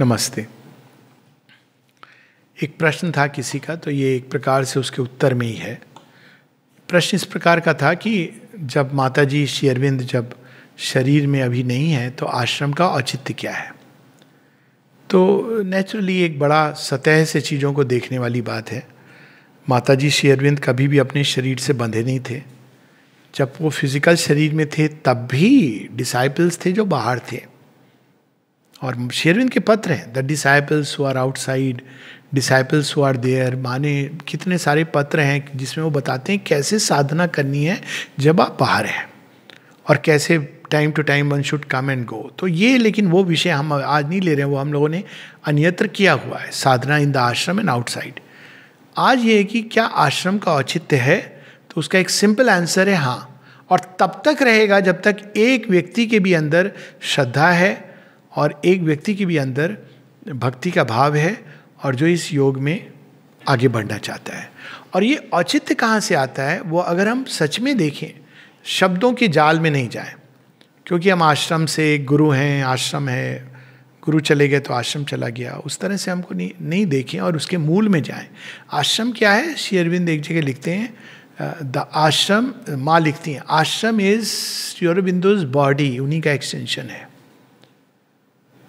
नमस्ते एक प्रश्न था किसी का तो ये एक प्रकार से उसके उत्तर में ही है प्रश्न इस प्रकार का था कि जब माता जी श्री अरविंद जब शरीर में अभी नहीं है तो आश्रम का औचित्य क्या है तो नेचुरली एक बड़ा सतह से चीज़ों को देखने वाली बात है माता जी श्री अरविंद कभी भी अपने शरीर से बंधे नहीं थे जब वो फिजिकल शरीर में थे तब भी डिसाइपल्स थे जो बाहर थे और शेरविंद के पत्र हैं the disciples who are outside disciples who are there माने कितने सारे पत्र हैं जिसमें वो बताते हैं कैसे साधना करनी है जब आप बाहर हैं और कैसे time to time one should come and go तो ये लेकिन वो विषय हम आज नहीं ले रहे हैं वो हम लोगों ने अन्यत्र किया हुआ है sadhana in the ashram and outside आज ये है कि क्या आश्रम का औचित्य है तो उसका एक सिंपल आंसर है हाँ और तब तक रहेगा जब तक एक व्यक्ति के भी अंदर श्रद्धा है और एक व्यक्ति के भी अंदर भक्ति का भाव है और जो इस योग में आगे बढ़ना चाहता है और ये औचित्य कहाँ से आता है वो अगर हम सच में देखें शब्दों के जाल में नहीं जाएं क्योंकि हम आश्रम से गुरु हैं आश्रम है गुरु चले गए तो आश्रम चला गया उस तरह से हमको नहीं नहीं देखें और उसके मूल में जाएं आश्रम क्या है श्री अरविंद एक जगह लिखते हैं द आश्रम माँ लिखती हैं आश्रम इज श्री अरविंदोज बॉडी उन्हीं का एक्सटेंशन है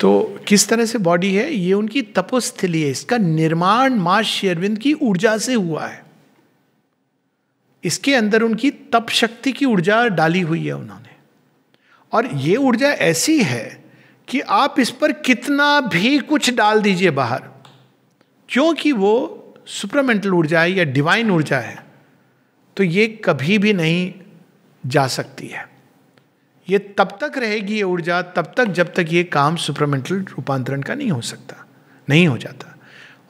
तो किस तरह से बॉडी है ये उनकी तपोस्थली है इसका निर्माण मां शेरविंद की ऊर्जा से हुआ है इसके अंदर उनकी तप शक्ति की ऊर्जा डाली हुई है उन्होंने और ये ऊर्जा ऐसी है कि आप इस पर कितना भी कुछ डाल दीजिए बाहर क्योंकि वो सुपरमेंटल ऊर्जा है या डिवाइन ऊर्जा है तो ये कभी भी नहीं जा सकती है ये तब तक रहेगी ये ऊर्जा तब तक जब तक ये काम सुपरमेंटल रूपांतरण का नहीं हो सकता नहीं हो जाता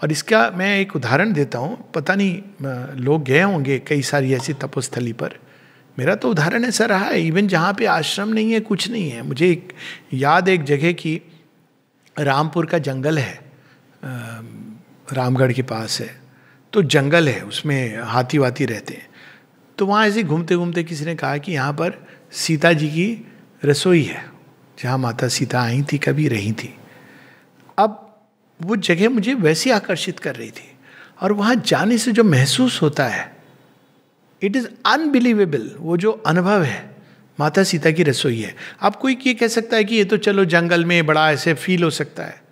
और इसका मैं एक उदाहरण देता हूँ पता नहीं लोग गए होंगे कई सारी ऐसी तपस्थली पर मेरा तो उदाहरण ऐसा रहा है इवन जहाँ पे आश्रम नहीं है कुछ नहीं है मुझे एक याद एक जगह की रामपुर का जंगल है रामगढ़ के पास है तो जंगल है उसमें हाथी वाती रहते हैं तो वहाँ ऐसे घूमते घूमते किसी ने कहा कि यहाँ पर सीता जी की रसोई है जहाँ माता सीता आई थी कभी रही थी अब वो जगह मुझे वैसी आकर्षित कर रही थी और वहाँ जाने से जो महसूस होता है इट इज़ अनबिलीवेबल वो जो अनुभव है माता सीता की रसोई है आप कोई ये कह सकता है कि ये तो चलो जंगल में बड़ा ऐसे फील हो सकता है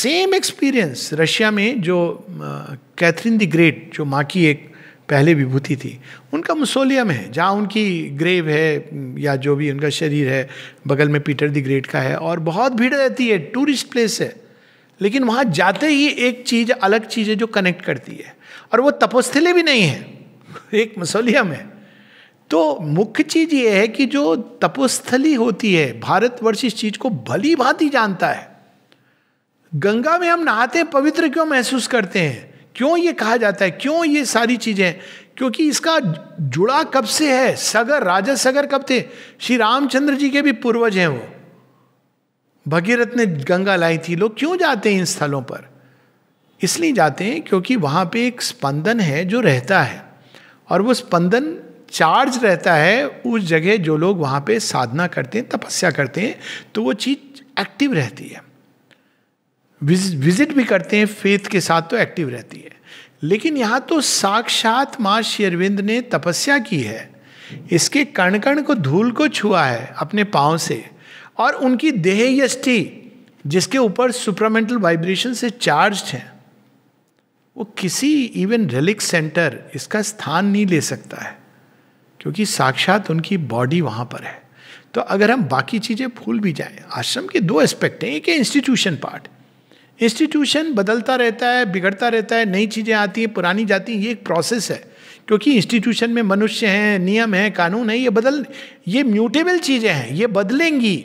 सेम एक्सपीरियंस रशिया में जो कैथरीन द ग्रेट जो माँ की एक पहले विभूति थी उनका मुसोलियम है जहाँ उनकी ग्रेव है या जो भी उनका शरीर है बगल में पीटर दी ग्रेट का है और बहुत भीड़ रहती है टूरिस्ट प्लेस है लेकिन वहाँ जाते ही एक चीज़ अलग चीज़ है जो कनेक्ट करती है और वो तपोस्थले भी नहीं है एक मसोलियम है तो मुख्य चीज़ ये है कि जो तपोस्थली होती है भारतवर्ष इस चीज़ को भली भांति जानता है गंगा में हम नहाते पवित्र क्यों महसूस करते हैं क्यों ये कहा जाता है क्यों ये सारी चीजें क्योंकि इसका जुड़ा कब से है सगर राजा सगर कब थे श्री रामचंद्र जी के भी पूर्वज हैं वो भगीरथ ने गंगा लाई थी लोग क्यों जाते हैं इन स्थलों पर इसलिए जाते हैं क्योंकि वहाँ पे एक स्पंदन है जो रहता है और वो स्पंदन चार्ज रहता है उस जगह जो लोग वहाँ पे साधना करते हैं तपस्या करते हैं तो वो चीज़ एक्टिव रहती है विजिट भी करते हैं फेथ के साथ तो एक्टिव रहती है लेकिन यहाँ तो साक्षात माँ शेरविंद ने तपस्या की है इसके कण कण को धूल को छुआ है अपने पाँव से और उनकी देह यष्टि जिसके ऊपर सुपरामेंटल वाइब्रेशन से चार्ज हैं वो किसी इवन रिलिक सेंटर इसका स्थान नहीं ले सकता है क्योंकि साक्षात उनकी बॉडी वहाँ पर है तो अगर हम बाकी चीज़ें भूल भी जाएं आश्रम के दो एस्पेक्ट हैं एक है इंस्टीट्यूशन पार्ट इंस्टीट्यूशन बदलता रहता है बिगड़ता रहता है नई चीज़ें आती हैं पुरानी जाती हैं ये एक प्रोसेस है क्योंकि इंस्टीट्यूशन में मनुष्य हैं नियम हैं कानून है ये बदल ये म्यूटेबल चीज़ें हैं ये बदलेंगी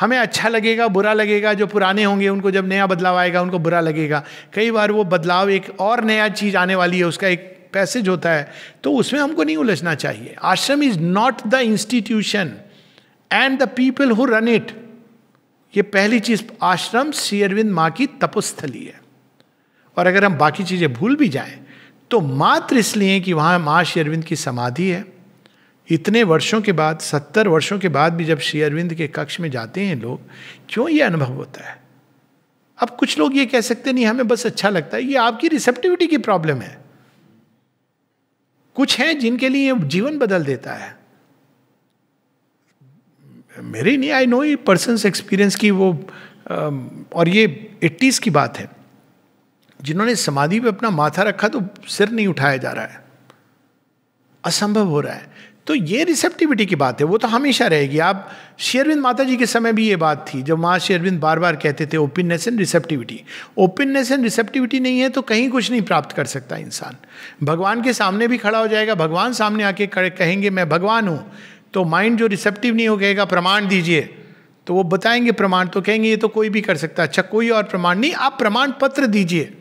हमें अच्छा लगेगा बुरा लगेगा जो पुराने होंगे उनको जब नया बदलाव आएगा उनको बुरा लगेगा कई बार वो बदलाव एक और नया चीज़ आने वाली है उसका एक पैसेज होता है तो उसमें हमको नहीं उलझना चाहिए ashram is not the institution and the people who run it ये पहली चीज आश्रम श्री अरविंद माँ की तपस्थली है और अगर हम बाकी चीजें भूल भी जाए तो मात्र इसलिए कि वहां माँ श्री अरविंद की समाधि है इतने वर्षों के बाद सत्तर वर्षों के बाद भी जब श्री अरविंद के कक्ष में जाते हैं लोग क्यों ये अनुभव होता है अब कुछ लोग ये कह सकते नहीं हमें बस अच्छा लगता है ये आपकी रिसेप्टिविटी की प्रॉब्लम है कुछ हैं जिनके लिए जीवन बदल देता है मेरे नहीं आई नो ये पर्सन एक्सपीरियंस की वो और ये एट्टीज़ की बात है जिन्होंने समाधि पे अपना माथा रखा तो सिर नहीं उठाया जा रहा है असंभव हो रहा है तो ये रिसेप्टिविटी की बात है वो तो हमेशा रहेगी आप शेरविंद माता जी के समय भी ये बात थी जब माँ शेरविंद बार बार कहते थे openness and receptivity openness and receptivity नहीं है तो कहीं कुछ नहीं प्राप्त कर सकता इंसान भगवान के सामने भी खड़ा हो जाएगा भगवान सामने आके कहेंगे मैं भगवान हूँ तो माइंड जो रिसेप्टिव नहीं हो गएगा प्रमाण दीजिए तो वो बताएंगे प्रमाण तो कहेंगे ये तो कोई भी कर सकता है अच्छा कोई और प्रमाण नहीं आप प्रमाण पत्र दीजिए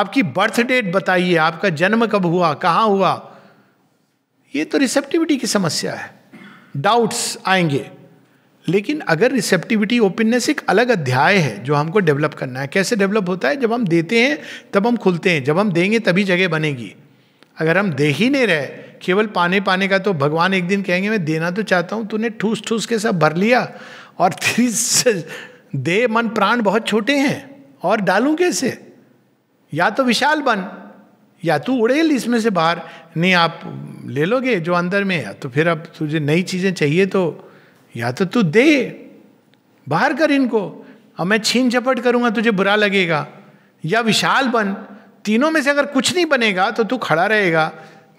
आपकी बर्थ डेट बताइए आपका जन्म कब हुआ कहाँ हुआ ये तो रिसेप्टिविटी की समस्या है डाउट्स आएंगे लेकिन अगर रिसेप्टिविटी ओपननेस एक अलग अध्याय है जो हमको डेवलप करना है कैसे डेवलप होता है जब हम देते हैं तब हम खुलते हैं जब हम देंगे तभी जगह बनेगी अगर हम दे ही नहीं रहे केवल पाने पाने का तो भगवान एक दिन कहेंगे मैं देना तो चाहता हूँ तूने ठूस ठूस के सब भर लिया और तेरी दे मन प्राण बहुत छोटे हैं और डालूं कैसे या तो विशाल बन या तू उड़ेल इसमें से बाहर नहीं आप ले लोगे जो अंदर में है तो फिर अब तुझे नई चीज़ें चाहिए तो या तो तू दे बाहर कर इनको अब मैं छीन झपट करूँगा तुझे बुरा लगेगा या विशाल बन तीनों में से अगर कुछ नहीं बनेगा तो तू खड़ा रहेगा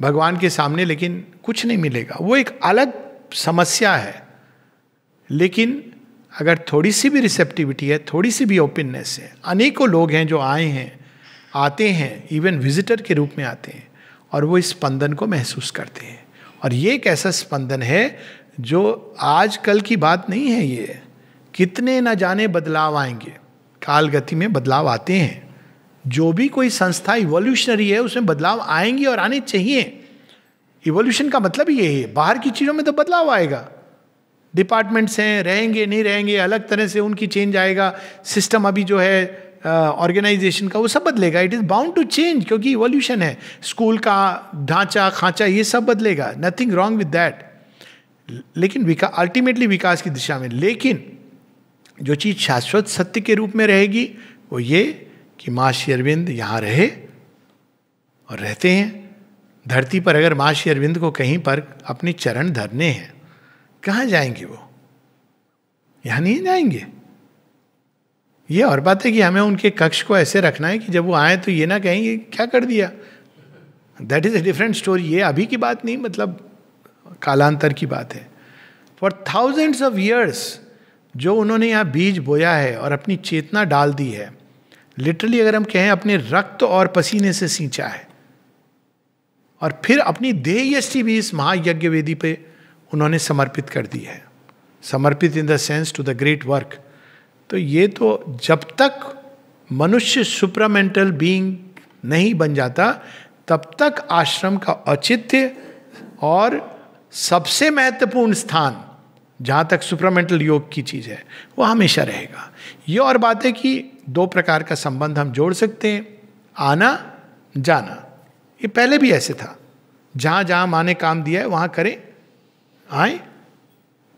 भगवान के सामने लेकिन कुछ नहीं मिलेगा वो एक अलग समस्या है लेकिन अगर थोड़ी सी भी रिसेप्टिविटी है थोड़ी सी भी ओपननेस है अनेकों लोग हैं जो आए हैं आते हैं इवन विजिटर के रूप में आते हैं और वो इस स्पंदन को महसूस करते हैं और ये एक ऐसा स्पंदन है जो आज कल की बात नहीं है ये कितने ना जाने बदलाव आएंगे काल गति में बदलाव आते हैं जो भी कोई संस्था इवोल्यूशनरी है उसमें बदलाव आएंगे और आने चाहिए इवोल्यूशन का मतलब ये है बाहर की चीज़ों में तो बदलाव आएगा डिपार्टमेंट्स हैं रहेंगे नहीं रहेंगे अलग तरह से उनकी चेंज आएगा सिस्टम अभी जो है ऑर्गेनाइजेशन uh, का वो सब बदलेगा it is bound to change क्योंकि इवोल्यूशन है स्कूल का ढांचा खांचा ये सब बदलेगा नथिंग रॉन्ग विद दैट लेकिन विका अल्टीमेटली विकास की दिशा में लेकिन जो चीज़ शाश्वत सत्य के रूप में रहेगी वो ये कि माँ श्री अरविंद यहाँ रहे और रहते हैं धरती पर अगर माँ श्री अरविंद को कहीं पर अपने चरण धरने हैं कहाँ जाएंगे वो यहाँ नहीं जाएंगे ये और बात है कि हमें उनके कक्ष को ऐसे रखना है कि जब वो आए तो ये ना कहेंगे क्या कर दिया that is a different story ये अभी की बात नहीं मतलब कालांतर की बात है फॉर थाउजेंड्स ऑफ ईयर्स जो उन्होंने यहाँ बीज बोया है और अपनी चेतना डाल दी है लिटरली अगर हम कहें अपने रक्त और पसीने से सींचा है और फिर अपनी यष्टि भी इस महायज्ञ वेदी पे उन्होंने समर्पित कर दी है समर्पित in the sense to the great work तो ये तो जब तक मनुष्य सुप्रामेंटल बीइंग नहीं बन जाता तब तक आश्रम का औचित्य और सबसे महत्वपूर्ण स्थान जहाँ तक सुपरमेंटल योग की चीज़ है वो हमेशा रहेगा ये और बात है कि दो प्रकार का संबंध हम जोड़ सकते हैं आना जाना ये पहले भी ऐसे था जहाँ जहाँ माँ ने काम दिया है वहाँ करें आए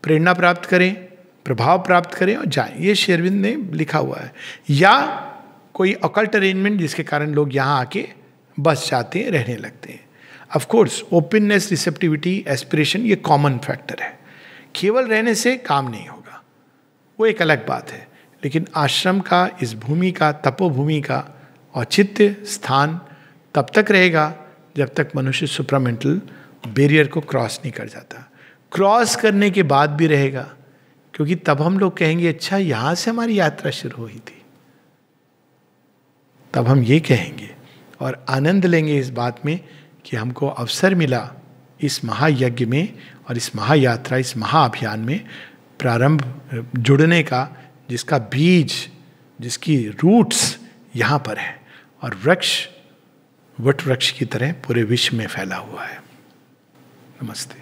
प्रेरणा प्राप्त करें प्रभाव प्राप्त करें और जाएं ये शेरविंद ने लिखा हुआ है या कोई अकल्ट अरेंजमेंट जिसके कारण लोग यहाँ आके बस जाते हैं रहने लगते हैं अफकोर्स ओपननेस रिसेप्टिविटी एस्पिरेशन ये कॉमन फैक्टर है केवल रहने से काम नहीं होगा वो एक अलग बात है लेकिन आश्रम का इस भूमि का तपोभूमि का औचित्य स्थान तब तक रहेगा जब तक मनुष्य सुप्रामेंटल बैरियर को क्रॉस नहीं कर जाता क्रॉस करने के बाद भी रहेगा क्योंकि तब हम लोग कहेंगे अच्छा यहाँ से हमारी यात्रा शुरू हुई थी तब हम ये कहेंगे और आनंद लेंगे इस बात में कि हमको अवसर मिला इस महायज्ञ में और इस महायात्रा इस महाअभियान में प्रारंभ जुड़ने का जिसका बीज जिसकी रूट्स यहाँ पर है और वृक्ष वट वृक्ष की तरह पूरे विश्व में फैला हुआ है नमस्ते